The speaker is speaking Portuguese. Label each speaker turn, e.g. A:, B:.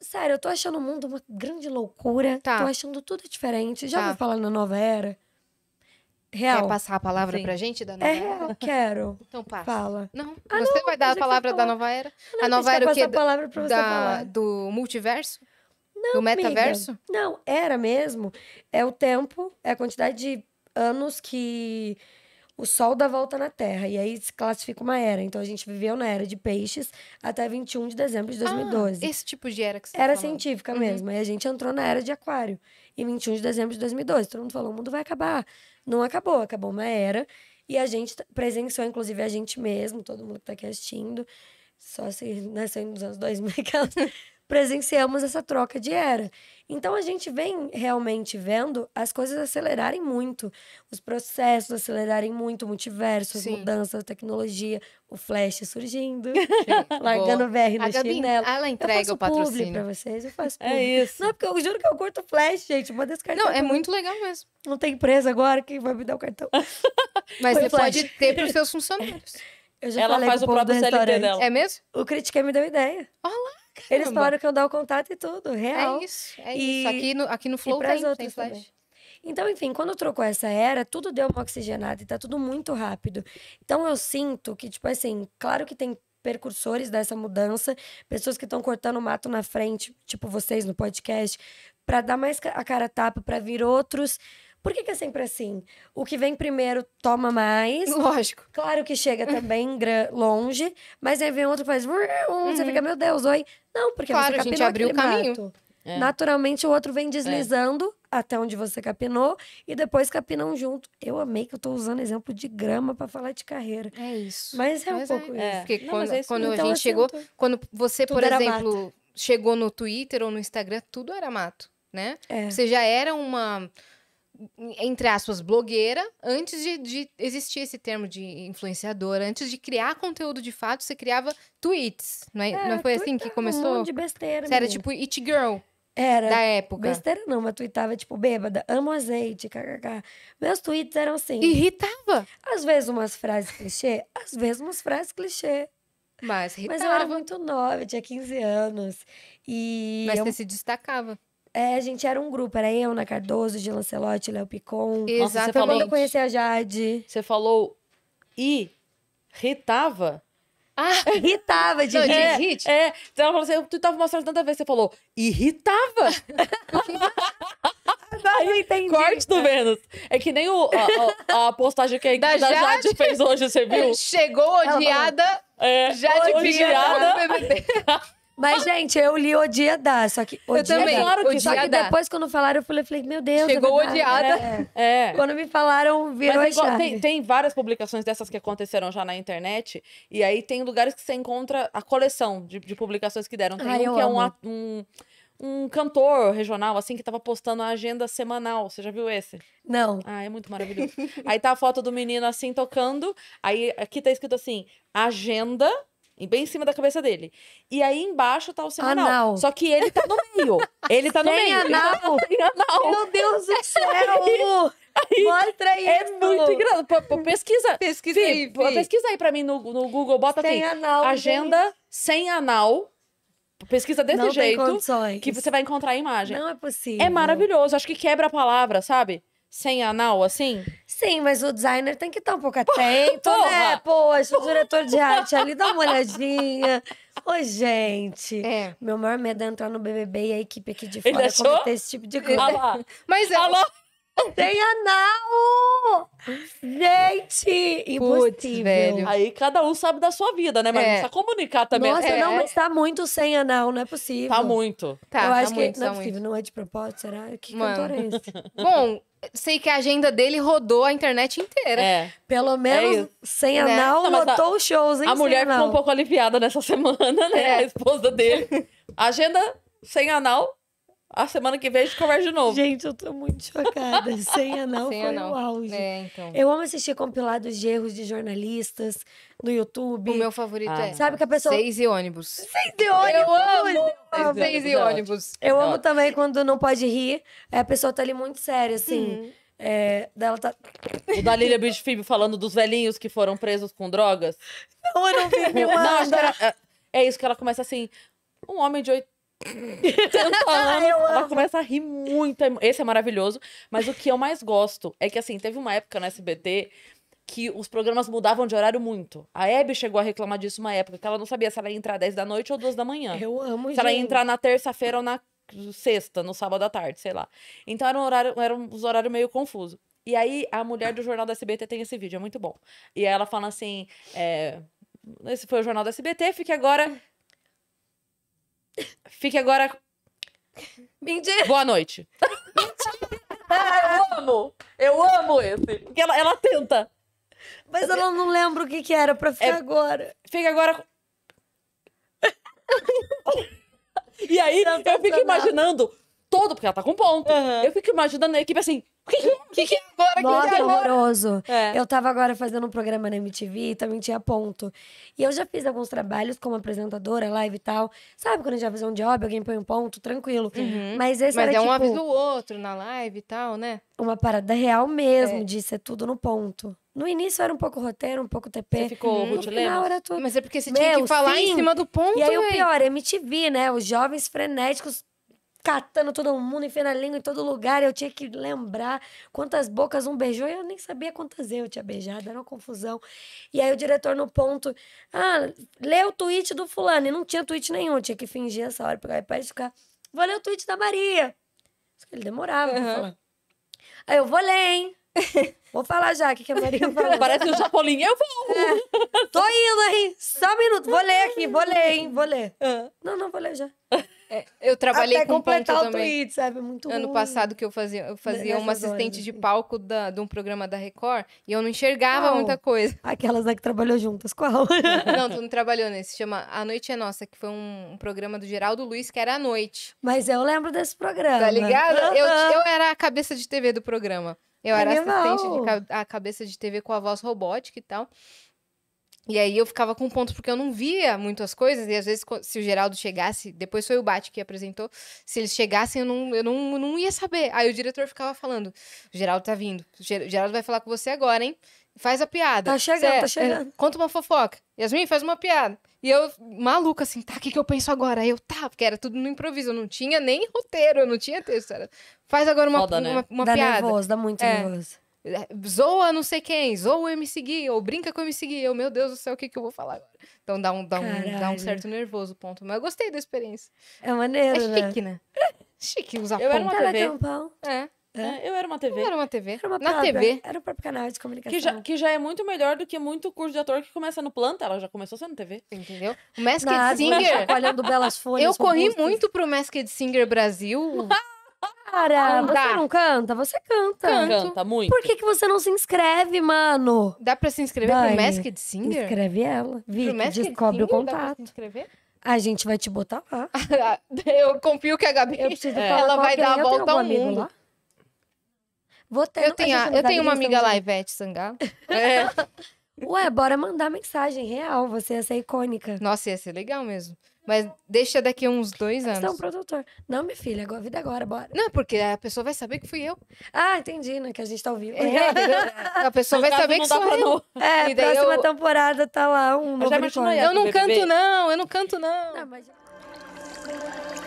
A: sério, eu tô achando o mundo uma grande loucura. Tá. Tô achando tudo diferente. Já tá. falar na nova era? Real. Quer passar a palavra Sim. pra gente da nova é real, era? quero.
B: Então passa. Fala. Não, ah, você não, vai dar a é palavra tá da nova era? Não, a nova era o quê? A palavra pra você da, falar.
A: Do multiverso? Não, do metaverso? Amiga. Não, era mesmo. É o tempo, é a quantidade de anos que o Sol dá volta na Terra. E aí se classifica uma era. Então a gente viveu na era de peixes até 21 de dezembro de 2012. Ah, esse tipo de era que você tá Era científica uhum. mesmo. E a gente entrou na era de aquário. Em 21 de dezembro de 2012. Todo mundo falou: o mundo vai acabar. Não acabou, acabou uma era. E a gente presenciou, inclusive, a gente mesmo, todo mundo que está aqui assistindo. Só se nasceu nos anos 2000 presenciamos essa troca de era. Então a gente vem realmente vendo as coisas acelerarem muito, os processos acelerarem muito, o multiverso, Sim. mudanças, a tecnologia, o flash surgindo, largando Boa. VR no a Gabi, Ela entrega eu faço o patrocínio para
B: vocês, eu faço. É publi. É isso.
A: Não, porque eu juro que eu curto flash, gente, uma das cartões. Não, é muito legal mesmo. Não tem empresa agora que vai me dar o cartão. Mas Foi você flash. pode ter
B: para os seus funcionários.
A: ela faz o próprio CLT dela. É mesmo? O Critiquei me deu ideia. Olha lá. Caramba. Eles falaram que eu dar o contato e tudo, real. É isso, é e... isso. Aqui no, aqui no Flow tem, tem flash. Também. Então, enfim, quando trocou essa era, tudo deu uma oxigenada e tá tudo muito rápido. Então, eu sinto que, tipo assim, claro que tem percursores dessa mudança, pessoas que estão cortando mato na frente, tipo vocês no podcast, para dar mais a cara tapa, para vir outros por que, que é sempre assim? O que vem primeiro toma mais. Lógico. Claro que chega também longe, mas aí vem outro que faz. Uhum. Você fica, uhum. meu Deus, oi. Não, porque claro, você a gente abriu o caminho. Mato. É. Naturalmente o outro vem é. deslizando é. até onde você capinou e depois capinam junto. Eu amei que eu tô usando exemplo de grama para falar de carreira. É isso. Mas é mas um é, pouco é. isso. Porque Não, quando, é quando então, a gente assim, chegou,
B: quando você, por exemplo, chegou no Twitter ou no Instagram, tudo era mato, né? Você já era uma entre aspas, blogueira, antes de, de, existir esse termo de influenciadora, antes de criar conteúdo de fato, você criava tweets, não, é? é não foi assim que começou? Um monte de besteira. Você era tipo It Girl. Era. Da época. Besteira não, mas tweetava tipo bêbada, amo azeite,
A: kkk. Meus tweets eram assim. Irritava. Às vezes umas frases clichê, às vezes umas frases clichê. Mas irritava. Mas eu era muito nova, eu tinha 15 anos. E Mas eu... você se destacava. É, a gente era um grupo, era eu, Ana Cardoso, de Lancelotti, Léo
C: Picon. Exatamente. Foi quando eu conheci a Jade. Você falou irritava. Ah, irritava de não, hit. É, então ela falou assim, tu tava mostrando tanta vez, você falou, irritava. não, eu entendi. Corte do Vênus. É que nem o, a, a postagem que a da, da Jade... Jade fez hoje, você viu? Chegou odiada, é, Jade odiada. Mas, gente, eu li
A: Odiada, só que odiada. Eu também, é claro que, odiada. Só que depois,
C: quando falaram, eu falei, falei meu Deus, é Chegou é odiada. Né? É. é. Quando me falaram, virou Mas, é igual, tem, tem várias publicações dessas que aconteceram já na internet. E aí tem lugares que você encontra a coleção de, de publicações que deram. Tem Ai, um que amo. é um, um um cantor regional, assim, que tava postando a agenda semanal. Você já viu esse? Não. Ah, é muito maravilhoso. aí tá a foto do menino, assim, tocando. Aí aqui tá escrito assim, agenda bem em cima da cabeça dele. E aí embaixo tá o semanal. Anal. Só que ele tá no meio. Ele tá no tem meio. Tá anal. Tem anal. Meu Deus do céu! Aí, Mostra aí. É muito engraçado. pesquisa. Pesquisa aí. Pesquisa aí pra mim no, no Google. Bota sem assim. Anal, agenda gente. sem anal. Pesquisa desse Não jeito. que você vai encontrar a imagem. Não é possível. É maravilhoso. Acho que quebra a palavra, sabe? sem anal, assim? Sim, mas o designer tem que estar um pouco atento, né? Porra! né? Poxa, o
A: diretor de arte ali dá uma olhadinha. Oi, gente. É. Meu maior medo é entrar no BBB e a equipe aqui de fora cometer esse tipo de coisa. Mas é. Alô? Tem anal! Gente! Impossível. velho. Aí cada
C: um sabe da sua vida, né? Mas é. não precisa comunicar também. Nossa, é. não, mas
A: tá muito sem anal, não é possível. Tá muito.
C: Tá, Eu tá acho muito, que tá não tá é possível,
B: muito. não é de propósito, será? Que Mano. cantor é esse? Bom, sei que a agenda dele rodou a internet inteira. É. Pelo é menos é sem né? anal, né? lotou os shows, hein? A mulher ficou um pouco
C: aliviada nessa semana, né? É. A esposa dele. agenda sem anal, a semana que vem a gente conversa de novo. Gente, eu tô muito chocada. Sem não foi não. o
A: auge. É, então. Eu amo assistir compilados de erros de jornalistas no YouTube. O meu favorito ah, é. Sabe que a pessoa. Seis e ônibus. Seis e ônibus! Eu amo! Seis e ônibus. Eu amo também quando não pode rir. A pessoa tá ali muito séria, assim. Hum.
C: É, dela tá... O da Lilia Bichfib falando dos velhinhos que foram presos com drogas. Não, eu não vi. Não, acho que era, é, é isso que ela começa assim. Um homem de oito tentando. Ah, ela começa a rir muito. É esse é maravilhoso. Mas o que eu mais gosto é que, assim, teve uma época no SBT que os programas mudavam de horário muito. A Hebe chegou a reclamar disso uma época, que ela não sabia se ela ia entrar 10 da noite ou 2 da manhã. Eu
A: amo, Se gente. ela ia entrar
C: na terça-feira ou na sexta, no sábado à tarde, sei lá. Então era um horário, era um horário meio confuso. E aí a mulher do jornal da SBT tem esse vídeo, é muito bom. E aí ela fala assim, é, esse foi o jornal da SBT, fique agora Fique agora. Mentira! Boa noite. Mentira! eu amo! Eu amo esse. Porque ela, ela tenta. Mas ela não lembra o que, que era pra ficar é... agora. Fica agora. e aí, eu fico imaginando todo, porque ela tá com ponto. Uhum. Eu fico imaginando a equipe assim. O que, que que, que é agora? Nossa, que é horroroso.
A: É. Eu tava agora fazendo um programa na MTV e também tinha ponto. E eu já fiz alguns trabalhos como apresentadora, live e tal. Sabe quando a gente vai fazer um job, alguém põe um ponto, tranquilo. Uhum. Mas esse Mas era, é um tipo aviso do
B: outro na live e tal, né?
A: Uma parada real mesmo, é. de ser tudo no ponto. No início era um pouco roteiro, um pouco TP. Você ficou uhum. Ruth Lemos? Era tudo. Mas é porque você tinha que falar sim. em cima do ponto, E aí véio. o pior, MTV, né? Os jovens frenéticos catando todo mundo, enfiando a língua em todo lugar. Eu tinha que lembrar quantas bocas um beijou. E eu nem sabia quantas eu tinha beijado, era uma confusão. E aí o diretor no ponto, ah, lê o tweet do fulano. E não tinha tweet nenhum, tinha que fingir essa hora, pegar o iPad e ficar, vou ler o tweet da Maria. Ele demorava uhum. pra falar. Aí eu vou ler, hein? Vou falar já o que, que a Maria falou. Parece um Chapolin, eu vou! É. Tô
B: indo, hein? Só um minuto, vou ler aqui, vou ler, hein? Vou ler. Uhum.
A: Não, não, vou ler já. É,
B: eu trabalhei Até com completar ponto o também. tweet, sabe? Muito Ano ruim. passado que eu fazia, eu fazia uma assistente horas, de palco da, de um programa da Record e eu não enxergava qual? muita coisa. Aquelas né, que trabalhou juntas, qual? não, tu não trabalhou nesse. Chama A Noite é Nossa, que foi um, um, programa do Geraldo Luiz que era à noite. Mas eu lembro desse programa. Tá ligado? Uhum. Eu, eu era a cabeça de TV do programa. Eu Animal. era assistente de a cabeça de TV com a voz robótica e tal. E aí eu ficava com ponto porque eu não via muitas coisas, e às vezes se o Geraldo chegasse, depois foi o Bate que apresentou, se eles chegassem eu não, eu não, não ia saber. Aí o diretor ficava falando, o Geraldo tá vindo, o Geraldo vai falar com você agora, hein? Faz a piada. Tá chegando, tá é, chegando. É, conta uma fofoca. Yasmin, faz uma piada. E eu, maluca, assim, tá, o que, que eu penso agora? Aí eu, tá, porque era tudo no improviso, eu não tinha nem roteiro, eu não tinha texto. Era, faz agora uma, Foda, uma, né? uma, uma dá piada. Dá nervoso, dá muito é. nervoso zoa não sei quem, zoa o MC Gui, ou brinca com o MC Gui. Eu, meu Deus do céu, o que, que eu vou falar agora? Então dá um, dá, um, dá um certo nervoso, ponto. Mas eu gostei da experiência. É maneiro, É né? chique, né? né? chique usar eu ponto. Eu era uma
C: TV. É. É. eu era uma TV. Eu era uma TV. Era uma Na própria, TV. Era o próprio canal de comunicação. Que já, que já é muito melhor do que muito curso de ator que começa no planta. Ela já começou sendo TV. Entendeu? O Masked Nada, Singer. belas folhas. Eu corri muito
B: pro Masked Singer Brasil. Para, Cantar. você não canta? Você canta. Canto.
C: Canta muito.
A: Por que, que você não se inscreve, mano? Dá pra se inscrever Dani, pro Masked Singer? Inscreve ela. Vicky, descobre Singer, o contato. A gente vai te botar lá.
B: eu confio que a Gabi eu preciso é. ela vai dar a volta ao mundo.
A: Vou ter, eu tenho, a, eu tá tenho uma amiga lá,
B: Ivete Sangalo. é. Ué, bora mandar mensagem real. Você ia ser icônica. Nossa, ia ser legal mesmo. Mas deixa daqui uns dois anos. um produtor. Não, minha filha, é agora, vida agora, bora. Não, porque a pessoa vai saber que fui eu. Ah, entendi, né? Que a gente
A: tá ouvindo. É, a pessoa vai saber que sou eu. Não. É, e próxima eu... temporada tá lá
B: um eu novo já Eu não canto, não, eu não canto, não. Não, mas...